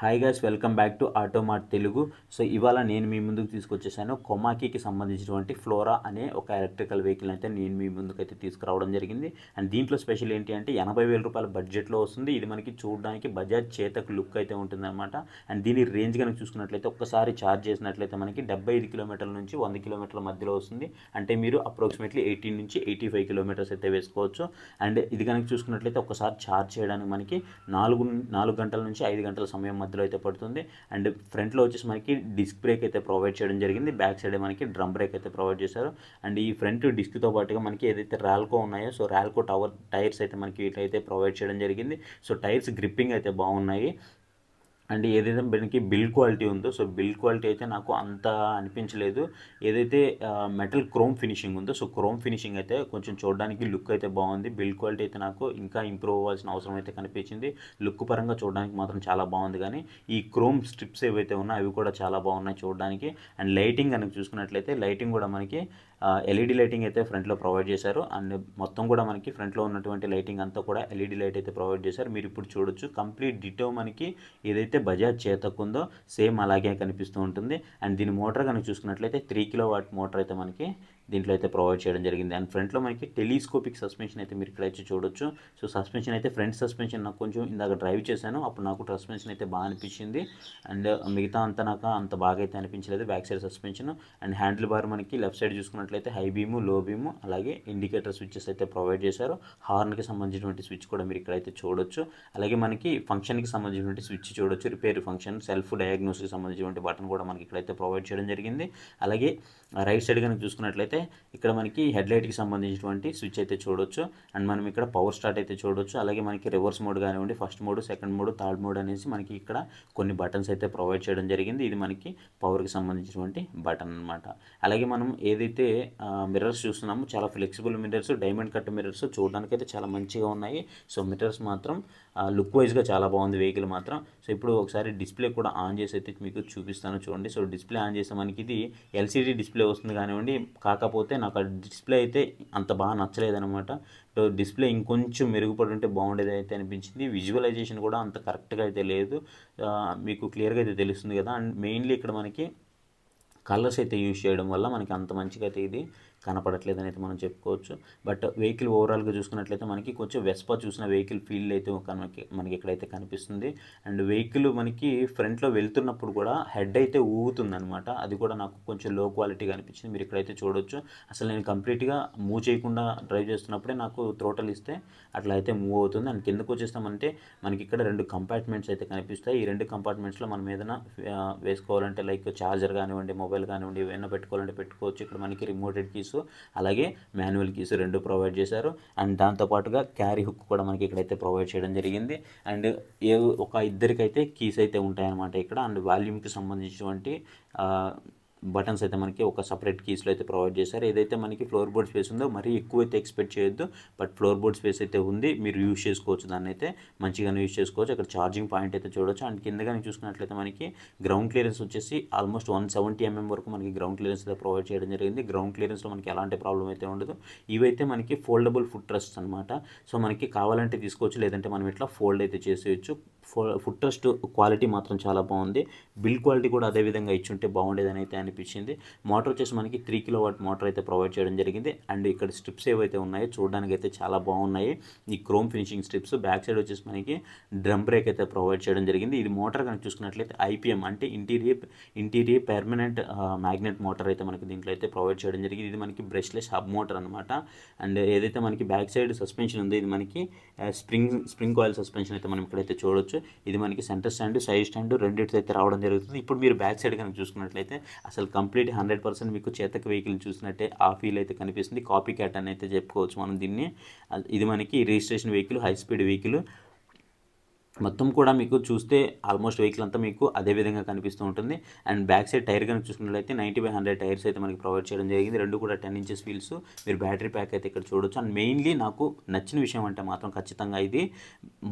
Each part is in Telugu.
hi guys welcome back to Automart Telugu so ఇవాళ నేను మీ ముందుకు తీసుకొచ్చేసాను కొమాకీకి సంబంధించినటువంటి ఫ్లోరా అనే ఒక ఎలక్ట్రికల్ వెహికల్ అయితే నేను మీ ముందుకు అయితే తీసుకురావడం జరిగింది అండ్ దీంట్లో స్పెషల్ ఏంటి అంటే ఎనభై వేల రూపాయల బడ్జెట్లో వస్తుంది ఇది మనకి చూడడానికి బజాజ్ చేతకు లుక్ అయితే ఉంటుందన్నమాట అండ్ దీని రేంజ్ కనుక చూసుకున్నట్లయితే ఒక్కసారి ఛార్జ్ చేసినట్లయితే మనకి డెబ్బై ఐదు కిలోమీటర్ల నుంచి వంద కిలోమీటర్ల మధ్యలో వస్తుంది అంటే మీరు అప్రాక్సిమేట్లీ ఎయిటీన్ నుంచి ఎయిటీ ఫైవ్ కిలోమీటర్స్ అయితే వేసుకోవచ్చు అండ్ ఇది కనుక చూసుకున్నట్లయితే ఒకసారి ఛార్జ్ చేయడానికి మనకి నాలుగు నాలుగు గంటల నుంచి ఐదు గంటల సమయం మధ్యలో అయితే పడుతుంది అండ్ ఫ్రంట్లో వచ్చేసి మనకి డిస్క్ బ్రేక్ అయితే ప్రొవైడ్ చేయడం జరిగింది బ్యాక్ సైడ్ మనకి డ్రమ్ బ్రేక్ అయితే ప్రొవైడ్ చేశారు అండ్ ఈ ఫ్రంట్ డిస్క్తో పాటుగా మనకి ఏదైతే ర్యాల్కో ఉన్నాయో సో ర్యాల్కో టవర్ టైర్స్ అయితే మనకి వీటైతే ప్రొవైడ్ చేయడం జరిగింది సో టైర్స్ గ్రిప్పింగ్ అయితే బాగున్నాయి అండ్ ఏదైతే మనకి బిల్ క్వాలిటీ ఉందో సో బిల్ క్వాలిటీ అయితే నాకు అంత అనిపించలేదు ఏదైతే మెటల్ క్రోమ్ ఫినిషింగ్ ఉందో సో క్రోమ్ ఫినిషింగ్ అయితే కొంచెం చూడడానికి లుక్ అయితే బాగుంది బిల్ క్వాలిటీ అయితే నాకు ఇంకా ఇంప్రూవ్ అవ్వాల్సిన అవసరం అయితే కనిపించింది లుక్ పరంగా చూడడానికి మాత్రం చాలా బాగుంది కానీ ఈ క్రోమ్ స్ట్రిప్స్ ఏవైతే ఉన్నాయో అవి కూడా చాలా బాగున్నాయి చూడడానికి అండ్ లైటింగ్ కనుక చూసుకున్నట్లయితే లైటింగ్ కూడా మనకి ఎల్ఈడి లైటింగ్ e అయితే ఫ్రంట్లో ప్రొవైడ్ చేశారు అండ్ మొత్తం కూడా మనకి ఫ్రంట్లో ఉన్నటువంటి లైటింగ్ అంతా కూడా ఎల్ఈడి లైట్ e అయితే ప్రొవైడ్ చేశారు మీరు ఇప్పుడు చూడొచ్చు కంప్లీట్ డిటో మనకి ఏదైతే బజాజ్ చేతకుందో సేమ్ అలాగే కనిపిస్తూ ఉంటుంది అండ్ దీని మోటార్ కనుక చూసుకున్నట్లయితే త్రీ కిలో వాట్ మోటార్ అయితే మనకి దీంట్లో అయితే ప్రొవైడ్ చేయడం జరిగింది అండ్ ఫ్రంట్లో మనకి టెలిస్కోపిక్ సస్పెన్షన్ అయితే మీరు ఇక్కడ అయితే చూడొచ్చు సో సస్పెన్షన్ అయితే ఫ్రంట్ సస్పెన్షన్ నాకు కొంచెం ఇందాక డ్రైవ్ చేశాను అప్పుడు నాకు సస్పెన్షన్ అయితే బాగా అనిపించింది అండ్ uh, మిగతా అంతా నాకు అంత బాగా అయితే అనిపించలేదు back side suspension and handle bar మనకి లెఫ్ట్ సైడ్ చూసుకున్నట్లయితే హై బీము లో బీము అలాగే ఇండికేటర్ స్విచ్చెస్ అయితే ప్రొవైడ్ చేశారు హార్న్కి సంబంధించినటువంటి స్విచ్ కూడా మీరు ఇక్కడైతే చూడొచ్చు అలాగే మనకి ఫంక్షన్కి సంబంధించినటువంటి స్విచ్ చూడొచ్చు రిపేర్ ఫంక్షన్ సెల్ఫ్ డయాగ్నోస్కి సంబంధించినటువంటి బటన్ కూడా మనకి ఇక్కడైతే ప్రొవైడ్ చేయడం జరిగింది అలాగే రైట్ సైడ్ కనుక చూసుకున్నట్లయితే చూసుకుంటే ఇక్కడ మనకి హెడ్లైట్కి సంబంధించినటువంటి స్విచ్ అయితే చూడొచ్చు అండ్ మనం ఇక్కడ పవర్ స్టార్ట్ అయితే చూడొచ్చు అలాగే మనకి రివర్స్ మోడ్ కానివ్వండి first mode second mode third mode అనేసి మనకి ఇక్కడ కొన్ని బటన్స్ అయితే ప్రొవైడ్ చేయడం జరిగింది ఇది మనకి పవర్కి సంబంధించినటువంటి బటన్ అనమాట అలాగే మనం ఏదైతే మిర్రర్స్ చూస్తున్నామో చాలా flexible mirrors diamond cut mirrors చూడడానికి అయితే చాలా మంచిగా ఉన్నాయి సో మిర్రర్స్ మాత్రం లుక్ వైజ్గా చాలా బాగుంది వెహికల్ మాత్రం సో ఇప్పుడు ఒకసారి డిస్ప్లే కూడా ఆన్ చేసి అయితే మీకు చూపిస్తాను చూడండి సో డిస్ప్లే ఆన్ చేస్తే మనకి ఇది ఎల్సీడీ డిస్ప్లే వస్తుంది కానివ్వండి కాక కాకపోతే నాకు ఆ డిస్ప్లే అయితే అంత బాగా నచ్చలేదనమాట డిస్ప్లే ఇంకొంచెం మెరుగుపడి ఉంటే బాగుండేది అయితే అనిపించింది విజువలైజేషన్ కూడా అంత కరెక్ట్గా అయితే లేదు మీకు క్లియర్గా అయితే తెలుస్తుంది కదా అండ్ మెయిన్లీ ఇక్కడ మనకి కలర్స్ అయితే యూజ్ చేయడం వల్ల మనకి అంత మంచిగా అయితే ఇది కనపడట్లేదు అని అయితే మనం చెప్పుకోవచ్చు బట్ వెహికల్ ఓవరాల్గా చూసుకున్నట్లయితే మనకి కొంచెం వెస్పా చూసిన వెహికల్ ఫీల్డ్ అయితే మనకి మనకి ఎక్కడైతే కనిపిస్తుంది అండ్ వెహికల్ మనకి ఫ్రంట్లో వెళ్తున్నప్పుడు కూడా హెడ్ అయితే ఊగుతుందనమాట అది కూడా నాకు కొంచెం లో క్వాలిటీగా అనిపించింది మీరు ఇక్కడైతే చూడొచ్చు అసలు నేను కంప్లీట్గా మూవ్ చేయకుండా డ్రైవ్ చేస్తున్నప్పుడే నాకు త్రోటల్ ఇస్తే అట్లా అయితే మూవ్ అవుతుంది అండ్ కిందకు వచ్చేస్తామంటే మనకి ఇక్కడ రెండు కంపార్ట్మెంట్స్ అయితే కనిపిస్తాయి ఈ రెండు కంపార్ట్మెంట్స్లో మనం ఏదైనా వేసుకోవాలంటే లైక్ ఛార్జర్ కానివ్వండి మొబైల్ మొబైల్ కానివ్వండి ఏమైనా పెట్టుకోవాలంటే పెట్టుకోవచ్చు ఇక్కడ మనకి రిమోటెడ్ కీస్ అలాగే మాన్యువల్ కీస్ రెండు ప్రొవైడ్ చేశారు అండ్ దాంతోపాటుగా క్యారీ హుక్ కూడా మనకి ఇక్కడైతే ప్రొవైడ్ చేయడం జరిగింది అండ్ ఏ ఒక ఇద్దరికైతే కీస్ అయితే ఉంటాయన్నమాట ఇక్కడ అండ్ వాల్యూమ్కి సంబంధించినటువంటి బటన్స్ అయితే మనకి ఒక సపరేట్ కీస్లో అయితే ప్రొవైడ్ చేశారు ఏదైతే మనకి ఫ్లోర్ బోర్డ్ స్పేస్ ఉందో మరీ ఎక్కువ అయితే ఎక్స్పెక్ట్ చేయొద్దు బట్ ఫ్లోర్ బోర్డ్ స్పేస్ అయితే ఉంది మీరు యూజ్ చేసుకోవచ్చు దాన్ని అయితే మంచిగానే యూజ్ చేసుకోవచ్చు అక్కడ ఛార్జింగ్ పాయింట్ అయితే చూడొచ్చు అండ్ కిందగానే చూసుకున్నట్లయితే మనకి గ్రౌండ్ క్లియరెన్స్ వచ్చేసి ఆల్మోస్ట్ వన్ సెవెంటీ ఎంఎం వరకు మనకి గ్రౌండ్ క్లియరెన్స్ అయితే ప్రొవైడ్ చేయడం జరిగింది గ్రౌండ్ క్లియరెన్స్లో మనకి ఎలాంటి ప్రాబ్లం అయితే ఉండదు ఇవైతే మనకి ఫోల్డబుల్ ఫుట్ ట్రస్ట్ అనమాట సో మనకి కావాలంటే తీసుకోవచ్చు లేదంటే మనం ఇట్లా ఫోల్డ్ అయితే చేసేయచ్చు ఫో ఫుట్ ట్రస్ట్ క్వాలిటీ మాత్రం చాలా బాగుంది బిల్ క్వాలిటీ కూడా అదే విధంగా ఇచ్చుంటే బాగుండేదని అయితే అనిపించింది మోటార్ వచ్చేసి మనకి త్రీ కిలో వాట్ మోటార్ అయితే ప్రొవైడ్ చేయడం జరిగింది అండ్ ఇక్కడ స్ట్రిప్స్ ఏవైతే ఉన్నాయో చూడడానికి అయితే చాలా బాగున్నాయి ఈ chrome finishing strips back side వచ్చేసి మనకి డ్రమ్ బ్రేక్ అయితే ప్రొవైడ్ చేయడం జరిగింది ఇది మోటార్ కనుక చూసుకున్నట్లయితే ఐపీఎం అంటే interior interior permanent magnet motor అయితే మనకి దీంట్లో అయితే ప్రొవైడ్ చేయడం జరిగింది ఇది మనకి బ్రష్లెస్ హబ్ మోటార్ అనమాట అండ్ ఏదైతే మనకి బ్యాక్ సైడ్ సస్పెన్షన్ ఉందో ఇది మనకి స్ప్రింగ్ స్ప్రింగ్ కాయిల్ సస్పెన్షన్ అయితే మనం ఇక్కడైతే చూడొచ్చు ఇది మనకి సెంటర్ స్టాండ్ సైడ్ స్టాండ్ రెండింటితో అయితే రావడం జరుగుతుంది ఇప్పుడు మీరు బ్యాక్ సైడ్ కనుక చూసుకున్నట్లయితే అసలు అసలు కంప్లీట్ హండ్రెడ్ పర్సెంట్ మీకు చేతక వెహికల్ చూసినట్టే ఆ ఫీల్ అయితే కనిపిస్తుంది కాపీ క్యాట్ అని అయితే చెప్పుకోవచ్చు మనం దీన్ని ఇది మనకి registration vehicle high speed vehicle మొత్తం కూడా మీకు చూస్తే ఆల్మోస్ట్ వెహికల్ అంతా మీకు అదే విధంగా కనిపిస్తూ ఉంటుంది అండ్ బ్యాక్ సైడ్ టైర్ కనుక చూసుకున్నట్లయితే నైంటీ బై హండ్రెడ్ టైర్స్ అయితే మనకి ప్రొవైడ్ చేయడం జరిగింది రెండు కూడా టెన్ ఇంచెస్ వీల్స్ మీరు బ్యాటరీ ప్యాక్ అయితే ఇక్కడ చూడొచ్చు అండ్ మెయిన్లీ నాకు నచ్చిన విషయం అంటే మాత్రం ఖచ్చితంగా ఇది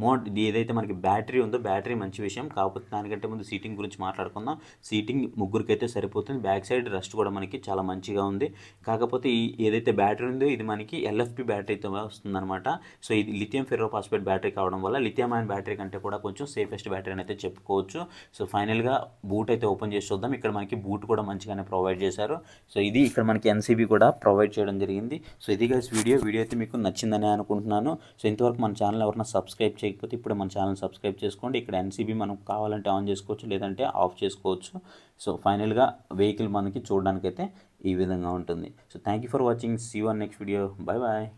మో ఏదైతే మనకి బ్యాటరీ ఉందో బ్యాటరీ మంచి విషయం కాకపోతే దానికంటే ముందు సీటింగ్ గురించి మాట్లాడుకుందాం సీటింగ్ ముగ్గురికి సరిపోతుంది బ్యాక్ సైడ్ రెస్ట్ కూడా మనకి చాలా మంచిగా ఉంది కాకపోతే ఈ ఏదైతే బ్యాటరీ ఉందో ఇది మనకి ఎల్ఎఫ్పి బ్యాటరీతో వస్తుందన్నమాట సో ఇది లిథియం ఫెరో పాస్పేట్ బ్యాటరీ కావడం వల్ల లిథియం అయన్ బ్యాటరీ కంటే అయితే కూడా కొంచెం సేఫెస్ట్ బ్యాటరీ అని అయితే చెప్పుకోవచ్చు సో ఫైనల్గా బూట్ అయితే ఓపెన్ చేసి చూద్దాం ఇక్కడ మనకి బూట్ కూడా మంచిగానే ప్రొవైడ్ చేశారు సో ఇది ఇక్కడ మనకి ఎన్సీబీ కూడా ప్రొవైడ్ చేయడం జరిగింది సో ఇది గైస్ వీడియో వీడియో అయితే మీకు నచ్చిందని అనుకుంటున్నాను సో ఇంతవరకు మన ఛానల్ ఎవరైనా సబ్స్క్రైబ్ చేయకపోతే ఇప్పుడు మన ఛానల్ సబ్స్క్రైబ్ చేసుకోండి ఇక్కడ ఎన్సీబీ మనకు కావాలంటే ఆన్ చేసుకోవచ్చు లేదంటే ఆఫ్ చేసుకోవచ్చు సో ఫైనల్గా వెహికల్ మనకి చూడడానికైతే ఈ విధంగా ఉంటుంది so thank you for watching see one next video bye bye